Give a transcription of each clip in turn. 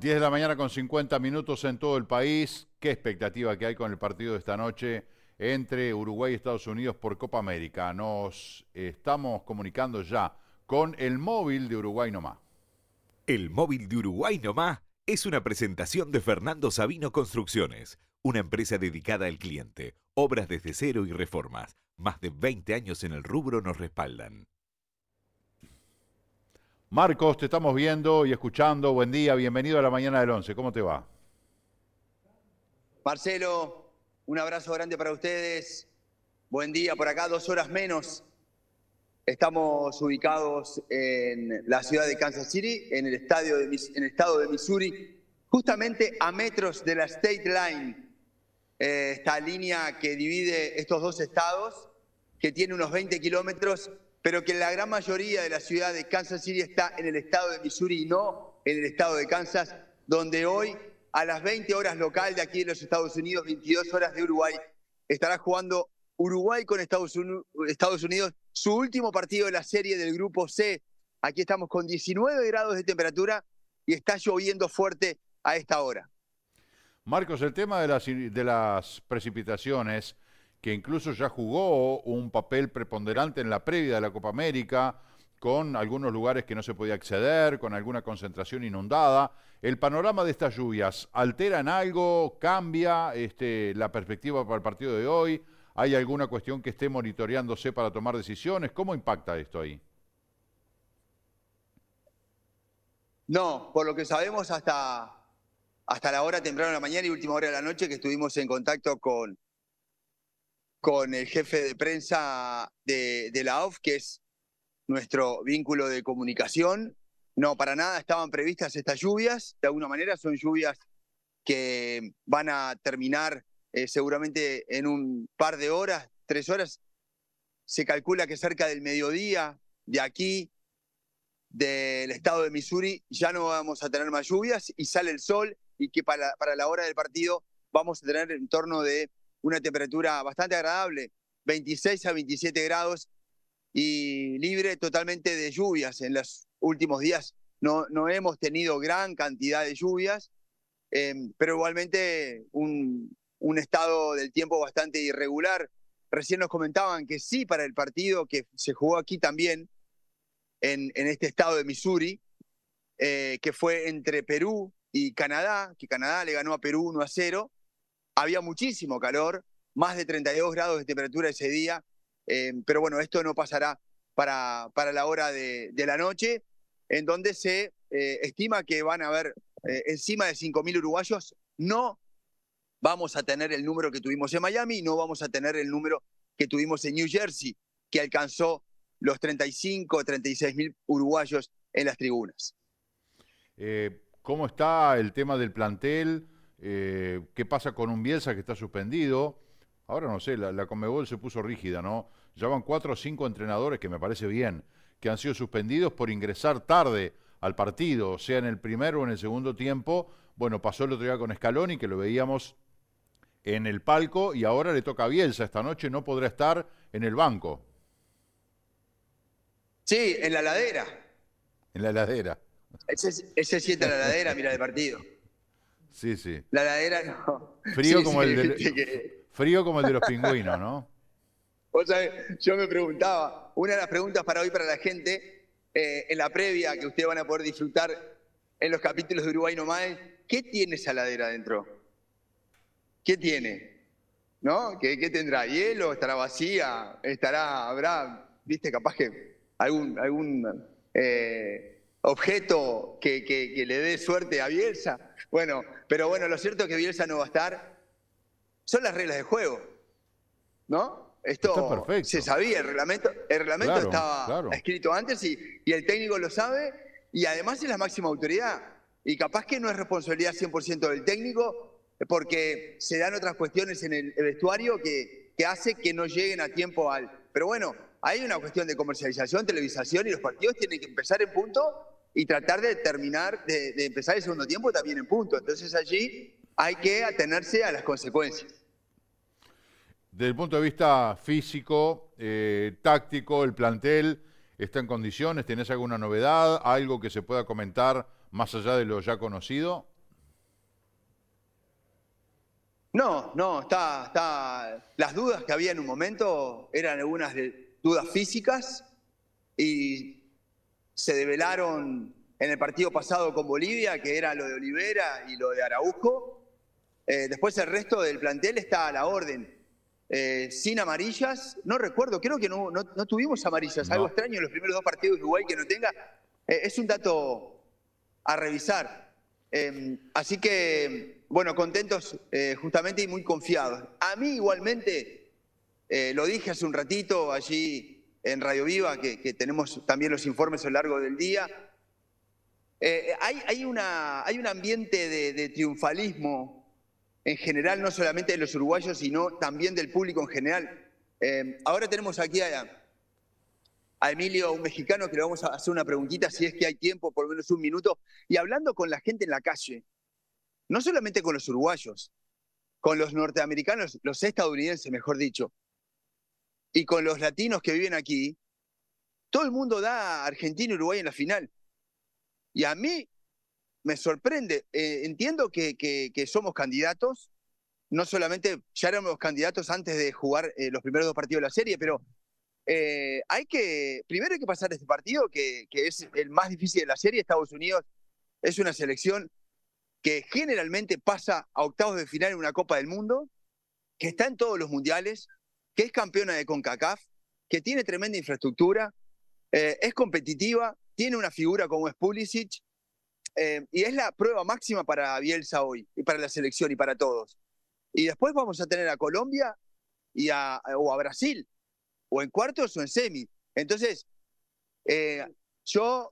10 de la mañana con 50 minutos en todo el país. ¿Qué expectativa que hay con el partido de esta noche entre Uruguay y Estados Unidos por Copa América? Nos estamos comunicando ya con el móvil de Uruguay Nomás. El móvil de Uruguay Nomás es una presentación de Fernando Sabino Construcciones, una empresa dedicada al cliente, obras desde cero y reformas. Más de 20 años en el rubro nos respaldan. Marcos, te estamos viendo y escuchando. Buen día, bienvenido a la mañana del 11. ¿Cómo te va? Marcelo, un abrazo grande para ustedes. Buen día, por acá dos horas menos. Estamos ubicados en la ciudad de Kansas City, en el, estadio en el estado de Missouri, justamente a metros de la State Line, eh, esta línea que divide estos dos estados, que tiene unos 20 kilómetros pero que la gran mayoría de la ciudad de Kansas City está en el estado de Missouri y no en el estado de Kansas, donde hoy a las 20 horas local de aquí en los Estados Unidos, 22 horas de Uruguay, estará jugando Uruguay con Estados, Unidos, su último partido de la serie del grupo C. Aquí estamos con 19 grados de temperatura y está lloviendo fuerte a esta hora. Marcos, el tema de las precipitaciones que incluso ya jugó un papel preponderante en la previa de la Copa América, con algunos lugares que no se podía acceder, con alguna concentración inundada. ¿El panorama de estas lluvias altera algo? ¿Cambia este, la perspectiva para el partido de hoy? ¿Hay alguna cuestión que esté monitoreándose para tomar decisiones? ¿Cómo impacta esto ahí? No, por lo que sabemos hasta, hasta la hora temprano de la mañana y última hora de la noche que estuvimos en contacto con, con el jefe de prensa de, la OFF, que es nuestro vínculo de comunicación. No, para nada estaban previstas estas lluvias. De alguna manera son lluvias que van a terminar eh, seguramente en un par de horas, tres horas. Se calcula que cerca del mediodía de aquí, del estado de Missouri, ya no vamos a tener más lluvias y sale el sol y que para, para la hora del partido vamos a tener en torno de una temperatura bastante agradable, 26 a 27 grados y libre totalmente de lluvias. En los últimos días no, no hemos tenido gran cantidad de lluvias, em, pero igualmente un, un estado del tiempo bastante irregular. Recién nos comentaban que sí para el partido que se jugó aquí también, en, en este estado de Missouri, eh, que fue entre Perú y Canadá, que Canadá le ganó a Perú 1 a 0, había muchísimo calor, más de 32 grados de temperatura ese día, eh, pero bueno, esto no pasará para, para la hora de, la noche, en donde se eh, estima que van a haber eh, encima de 5.000 uruguayos. No vamos a tener el número que tuvimos en Miami, no vamos a tener el número que tuvimos en New Jersey, que alcanzó los 35, 36 mil uruguayos en las tribunas. ¿Cómo está el tema del plantel? Eh, ¿Qué pasa con un Bielsa que está suspendido? Ahora no sé, la, Conmebol se puso rígida, ¿no? Ya van cuatro o cinco entrenadores, que me parece bien, que han sido suspendidos por ingresar tarde al partido, sea en el primero o en el segundo tiempo. Bueno, pasó el otro día con y que lo veíamos en el palco, y ahora le toca a Bielsa. Esta noche no podrá estar en el banco. Sí, en la ladera. En la ladera. Ese, ese siente la ladera, mira el partido. Sí, sí. La ladera no. Frío, como, el de, frío como el de los pingüinos, ¿no? O sea, yo me preguntaba, una de las preguntas para hoy para la gente, eh, en la previa que ustedes van a poder disfrutar en los capítulos de Uruguay Nomás, ¿qué tiene esa ladera adentro? ¿Qué tiene? ¿No? ¿Qué, tendrá? ¿Hielo? ¿Estará vacía? ¿Estará, habrá, viste, capaz que algún, algún eh, objeto que, que, que, le dé suerte a Bielsa? Bueno, pero bueno, lo cierto es que Bielsa no va a estar. Son las reglas de juego, ¿no? Esto se sabía, el reglamento, el reglamento estaba escrito antes y, y el técnico lo sabe y además es la máxima autoridad. Y capaz que no es responsabilidad 100% del técnico porque se dan otras cuestiones en el vestuario que, que hace que no lleguen a tiempo al... Pero bueno, hay una cuestión de comercialización, televisación y los partidos tienen que empezar en punto y tratar de terminar, de, empezar el segundo tiempo también en punto. Entonces allí hay que atenerse a las consecuencias. Del punto de vista físico, eh, táctico, el plantel está en condiciones, ¿tenés alguna novedad, algo que se pueda comentar más allá de lo ya conocido? No, no, está, está. Las dudas que había en un momento eran algunas dudas físicas y se develaron en el partido pasado con Bolivia, que era lo de Olivera y lo de Araujo. Eh, después el resto del plantel está a la orden. Eh, sin amarillas, no recuerdo, creo que no, no, tuvimos amarillas, algo extraño en los primeros dos partidos de Uruguay que no tenga. Eh, es un dato a revisar. Em, así que, bueno, contentos justamente y muy confiados. A mí igualmente, lo dije hace un ratito allí en Radio Viva, que, tenemos también los informes a lo largo del día. Eh, eh, hay, un ambiente de, triunfalismo en general, no solamente de los uruguayos, sino también del público en general. Eh, ahora tenemos aquí a, a Emilio, un mexicano, que le vamos a hacer una preguntita, si es que hay tiempo, por lo menos un minuto, y hablando con la gente en la calle, no solamente con los uruguayos, con los norteamericanos, los estadounidenses, mejor dicho, y con los latinos que viven aquí, todo el mundo da a Argentina y Uruguay en la final. Y a mí me sorprende. Eh, entiendo que, somos candidatos, no solamente ya éramos candidatos antes de jugar eh, los primeros dos partidos de la serie, pero eh, hay que, primero hay que pasar este partido, que, que, es el más difícil de la serie. Estados Unidos es una selección que generalmente pasa a octavos de final en una Copa del Mundo, que está en todos los mundiales, que es campeona de CONCACAF, que tiene tremenda infraestructura, eh, es competitiva, tiene una figura como es Pulisic, eh, y es la prueba máxima para Bielsa hoy, y para la selección y para todos. Y después vamos a tener a Colombia o a Brasil, o en cuartos o en semi. Entonces, eh, yo,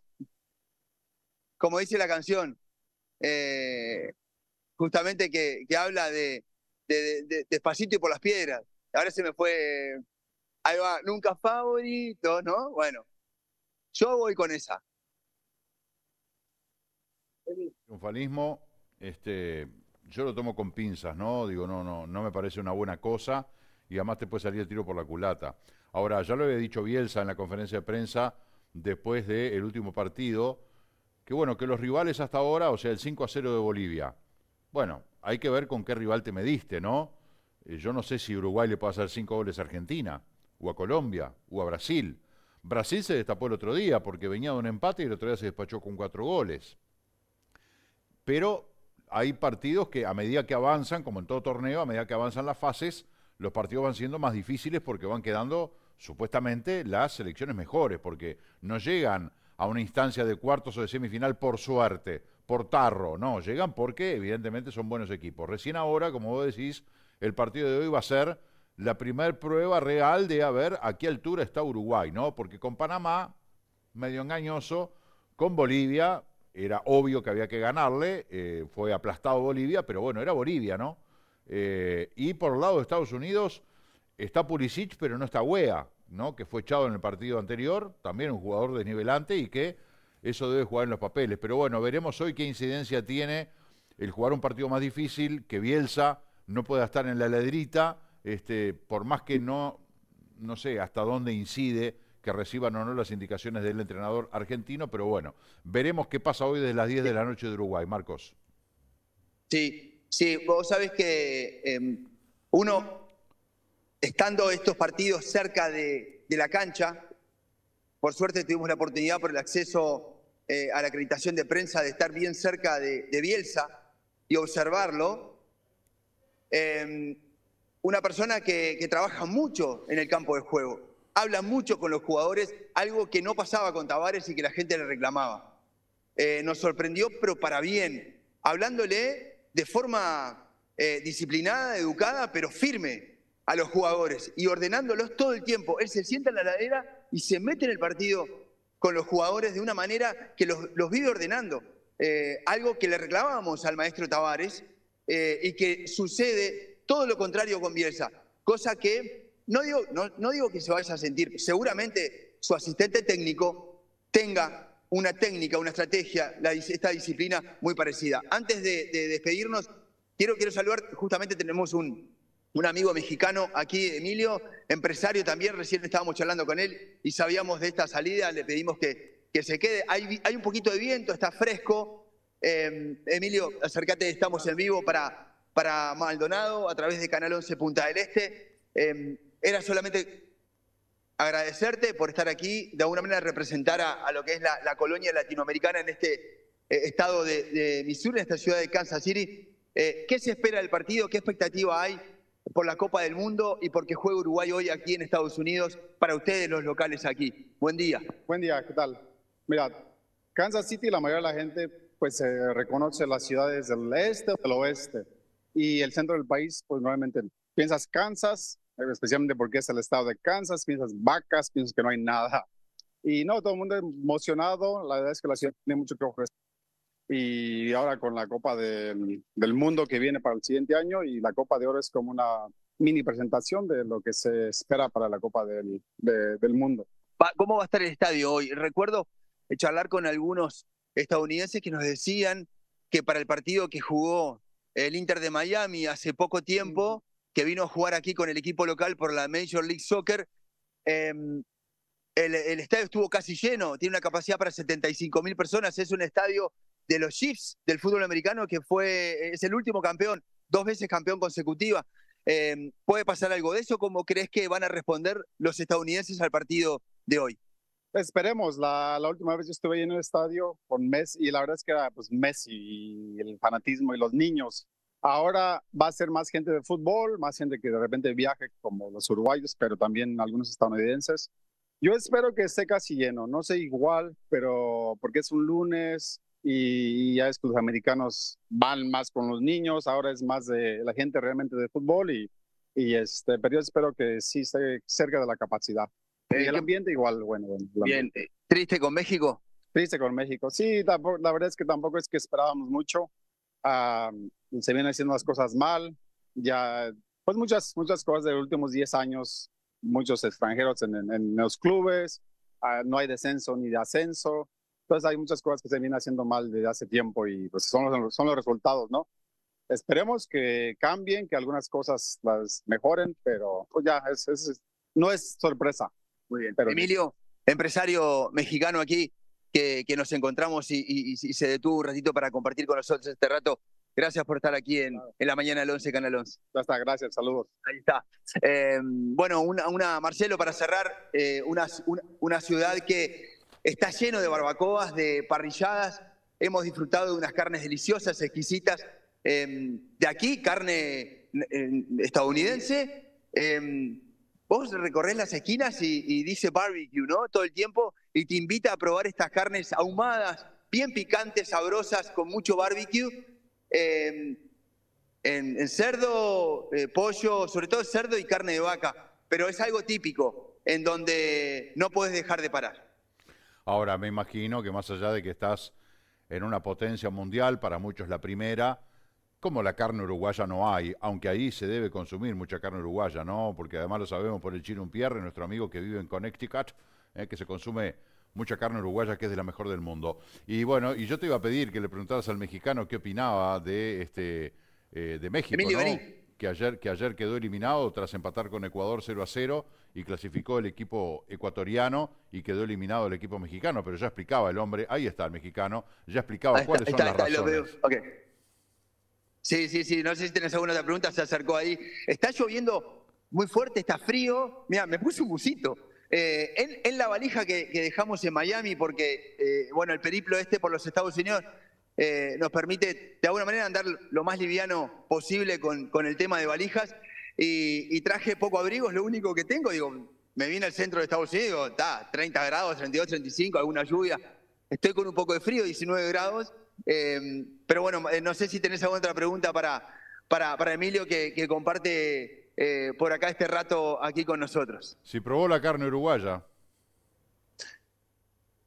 como dice la canción, justamente que, habla de, de, de, despacito y por las piedras, ahora se me fue, ahí va, nunca favorito, ¿no? Bueno, yo voy con esa. Triunfalismo, este, yo lo tomo con pinzas, ¿no? Digo, no, no, no me parece una buena cosa y además te puede salir el tiro por la culata. Ahora, ya lo había dicho Bielsa en la conferencia de prensa después del último partido, que bueno, que los rivales hasta ahora, o sea, el 5 a 0 de Bolivia, bueno, hay que ver con qué rival te mediste, ¿no? Eh, yo no sé si Uruguay le puede hacer cinco goles a Argentina, o a Colombia, o a Brasil. Brasil se destapó el otro día porque venía de un empate y el otro día se despachó con cuatro goles. Pero hay partidos que a medida que avanzan, como en todo torneo, a medida que avanzan las fases, los partidos van siendo más difíciles porque van quedando supuestamente las selecciones mejores, porque no llegan a una instancia de cuartos o de semifinal por suerte, por tarro, no, llegan porque evidentemente son buenos equipos. Recién ahora, como vos decís, el partido de hoy va a ser la primer prueba real de a ver a qué altura está Uruguay, ¿no? Porque con Panamá, medio engañoso, con Bolivia, era obvio que había que ganarle, eh, fue aplastado Bolivia, pero bueno, era Bolivia, ¿no? Eh, y por el lado de Estados Unidos está Pulisic, pero no está Wea, ¿no? Que fue echado en el partido anterior, también un jugador desnivelante y que eso debe jugar en los papeles. Pero bueno, veremos hoy qué incidencia tiene el jugar un partido más difícil, que Bielsa no pueda estar en la ladrita, este, por más que no, no sé hasta dónde incide que reciban o no las indicaciones del entrenador argentino, pero bueno, veremos qué pasa hoy desde las 10 de la noche de Uruguay, Marcos. Sí, sí, vos sabés que em, uno, estando estos partidos cerca de, la cancha, por suerte tuvimos la oportunidad por el acceso eh, a la acreditación de prensa de estar bien cerca de Bielsa y observarlo, Em, una persona que, trabaja mucho en el campo de juego, habla mucho con los jugadores, algo que no pasaba con Tavares y que la gente le reclamaba. Eh, nos sorprendió, pero para bien, hablándole de forma eh, disciplinada, educada, pero firme a los jugadores y ordenándolos todo el tiempo. Él se sienta en la ladera y se mete en el partido con los jugadores de una manera que los, los vive ordenando. Eh, algo que le reclamábamos al maestro Tavares eh, y que sucede todo lo contrario con Bielsa, cosa que no digo, no, digo que se vaya a sentir, seguramente su asistente técnico tenga una técnica, una estrategia, la, esta disciplina muy parecida. Antes de, despedirnos, quiero, quiero saludar, justamente tenemos un, un amigo mexicano aquí, Emilio, empresario también, recién estábamos charlando con él y sabíamos de esta salida, le pedimos que, que se quede. Hay, hay, un poquito de viento, está fresco, Em, Emilio, acércate, estamos en vivo para, para Maldonado a través de Canal 11 Punta del Este. Em, era solamente agradecerte por estar aquí, de alguna manera representar a, lo que es la, colonia latinoamericana en este eh, estado de, Missouri, en esta ciudad de Kansas City. Eh, ¿Qué se espera del partido? ¿Qué expectativa hay por la Copa del Mundo y por qué juega Uruguay hoy aquí en Estados Unidos para ustedes los locales aquí? Buen día. Buen día, ¿qué tal? Mira, Kansas City, la mayoría de la gente pues se reconoce las ciudades del este o del oeste. Y el centro del país, pues nuevamente piensas Kansas, especialmente porque es el estado de Kansas, piensas vacas, piensas que no hay nada. Y no, todo el mundo emocionado, la verdad es que la ciudad tiene mucho que ofrecer. Y ahora con la Copa del Mundo que viene para el siguiente año y la Copa de Oro es como una mini presentación de lo que se espera para la Copa del, del Mundo. ¿Cómo va a estar el estadio hoy? Recuerdo charlar con algunos estadounidenses que nos decían que para el partido que jugó el Inter de Miami hace poco tiempo, que vino a jugar aquí con el equipo local por la Major League Soccer, em, el, estadio estuvo casi lleno, tiene una capacidad para 75 mil personas, es un estadio de los Chiefs del fútbol americano que fue, es el último campeón, dos veces campeón consecutiva. Em, ¿Puede pasar algo de eso? ¿Cómo crees que van a responder los estadounidenses al partido de hoy? Esperemos, la, última vez yo estuve ahí en el estadio con Messi y la verdad es que era pues, Messi y el fanatismo y los niños. Ahora va a ser más gente de fútbol, más gente que de repente viaje como los uruguayos, pero también algunos estadounidenses. Yo espero que esté casi lleno, no sé igual, pero porque es un lunes y ya es que los americanos van más con los niños, ahora es más de la gente realmente de fútbol y, y este, pero yo espero que sí esté cerca de la capacidad. El ambiente? Igual, bueno. ambiente. Eh, ¿Triste con México? Triste con México. Sí, la, verdad es que tampoco es que esperábamos mucho. se vienen haciendo las cosas mal. Ya, pues muchas, muchas cosas de los últimos 10 años, muchos extranjeros en, los clubes. Ah, no hay descenso ni de ascenso. Entonces hay muchas cosas que se vienen haciendo mal desde hace tiempo y pues son los, son los resultados, ¿no? Esperemos que cambien, que algunas cosas las mejoren, pero pues, ya, es, no es sorpresa. Muy bien. Emilio, empresario mexicano aquí, que, nos encontramos y, se detuvo un ratito para compartir con nosotros este rato. Gracias por estar aquí en, la mañana del 11 Canal 11. Ya está, gracias, saludos. Ahí está. Eh, bueno, una, Marcelo, para cerrar, eh, una, ciudad que está lleno de barbacoas, de parrilladas. Hemos disfrutado de unas carnes deliciosas, exquisitas. Eh, de aquí, carne estadounidense, vos recorres las esquinas y, dice barbecue, ¿no? Todo el tiempo y te invita a probar estas carnes ahumadas, bien picantes, sabrosas, con mucho barbecue. Em, en, cerdo, eh, pollo, sobre todo cerdo y carne de vaca, pero es algo típico en donde no puedes dejar de parar. Ahora, me imagino que más allá de que estás en una potencia mundial, para muchos la primera, como la carne uruguaya no hay, aunque ahí se debe consumir mucha carne uruguaya, ¿no? Porque además lo sabemos por el chino un Pierre, nuestro amigo que vive en Connecticut, eh, que se consume mucha carne uruguaya que es de la mejor del mundo. Y bueno, y yo te iba a pedir que le preguntaras al mexicano qué opinaba de este eh, de México, que ayer que ayer quedó eliminado tras empatar con Ecuador 0 a 0 y clasificó el equipo ecuatoriano y quedó eliminado el equipo mexicano, pero ya explicaba el hombre, ahí está el mexicano, ya explicaba cuáles son las razones. Sí, sí, sí, no sé si tenés alguna otra pregunta, se acercó ahí. Está lloviendo muy fuerte, está frío. Mira, me puse un busito. Eh, en, la valija que, dejamos en Miami, porque eh, bueno, el periplo este por los Estados Unidos eh, nos permite de alguna manera andar lo más liviano posible con, con el tema de valijas. Y, traje poco abrigo, es lo único que tengo. Digo, me vine al centro de Estados Unidos, está 30 grados, 32, 35, alguna lluvia. Estoy con un poco de frío, 19 grados. Em, pero bueno, eh, no sé si tenés alguna otra pregunta para, para, Emilio que, comparte eh, por acá este rato aquí con nosotros. Si probó la carne uruguaya.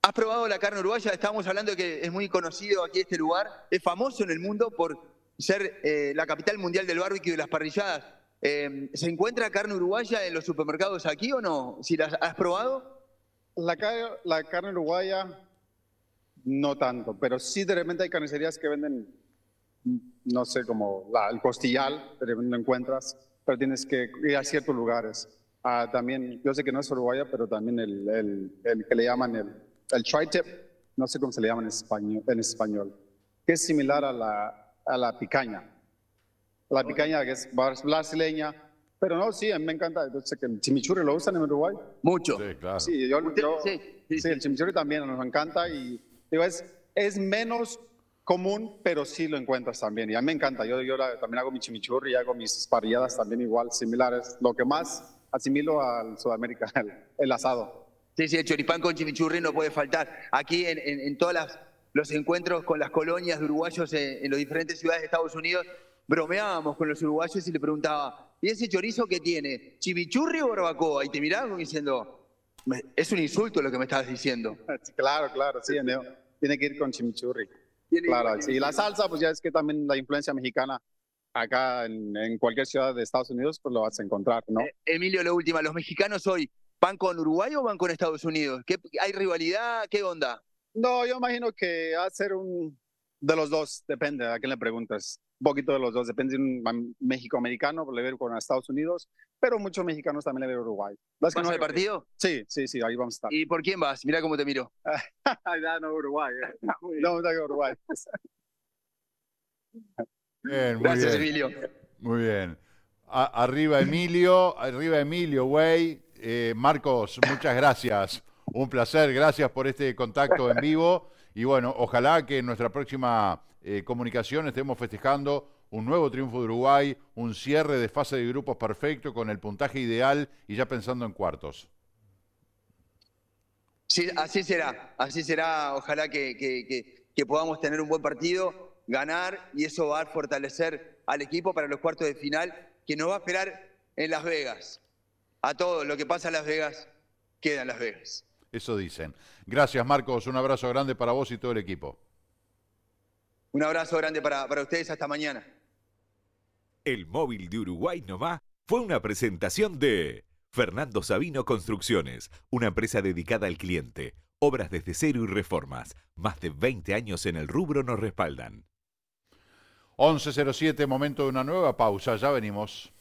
¿Has probado la carne uruguaya? Estábamos hablando de que es muy conocido aquí este lugar. Es famoso en el mundo por ser eh, la capital mundial del barbecue y de las parrilladas. Em, ¿Se encuentra carne uruguaya en los supermercados aquí o no? Si las has probado. La, la carne uruguaya no tanto, pero sí de repente hay carnicerías que venden, no sé, como el costillal, pero repente lo encuentras, pero tienes que ir a ciertos lugares. Ah, también, yo sé que no es uruguaya, pero también el, que le llaman el, tri-tip, no sé cómo se le llama en español, en español que es similar a la, a la picaña. La picaña que es brasileña, pero no, sí, me encanta. Entonces, que el chimichurri lo usan en Uruguay. Mucho. Sí, claro. sí, el chimichurri también nos encanta y es, menos común, pero sí lo encuentras también. Y a mí me encanta. Yo, también hago mi chimichurri, hago mis parrilladas también igual, similares. Lo que más asimilo al Sudamérica, el, asado. Sí, sí, el choripán con chimichurri no puede faltar. Aquí en, en, todos los encuentros con las colonias de uruguayos en, las diferentes ciudades de Estados Unidos, bromeábamos con los uruguayos y le preguntaba, ¿y ese chorizo qué tiene? ¿Chimichurri o barbacoa? Y te miraban diciendo, es un insulto lo que me estás diciendo. Claro, claro, sí, Tiene que ir con chimichurri. Claro, Y la salsa, pues ya es que también la influencia mexicana acá en, cualquier ciudad de Estados Unidos, pues lo vas a encontrar, ¿no? Eh, Emilio, lo última, los mexicanos hoy, ¿van con Uruguay o van con Estados Unidos? ¿Hay rivalidad? ¿Qué onda? No, yo imagino que va a ser un, de los dos, depende a quién le preguntas. Un poquito de los dos, depende de un México-americano, le veo con Estados Unidos, pero muchos mexicanos también le veo Uruguay. ¿Vas con el partido? Sí, sí, sí, ahí vamos a estar. ¿Y por quién vas? Mira cómo te miro. no, Uruguay. Eh. no, no, Uruguay. bien, muy Gracias, bien. Emilio. Muy bien. arriba Emilio, arriba Emilio, güey. Eh, Marcos, muchas gracias. Un placer, gracias por este contacto en vivo. Y bueno, ojalá que en nuestra próxima eh, comunicación estemos festejando un nuevo triunfo de Uruguay, un cierre de fase de grupos perfecto con el puntaje ideal y ya pensando en cuartos. Sí, así será, así será. Ojalá que, que podamos tener un buen partido, ganar y eso va a fortalecer al equipo para los cuartos de final que nos va a esperar en Las Vegas. A todo, lo que pasa en Las Vegas, queda en Las Vegas. Eso dicen. Gracias, Marcos. Un abrazo grande para vos y todo el equipo. Un abrazo grande para, ustedes. Hasta mañana. El móvil de Uruguay Nova fue una presentación de Fernando Sabino Construcciones, una empresa dedicada al cliente. Obras desde cero y reformas. Más de 20 años en el rubro nos respaldan. 11.07, momento de una nueva pausa. Ya venimos.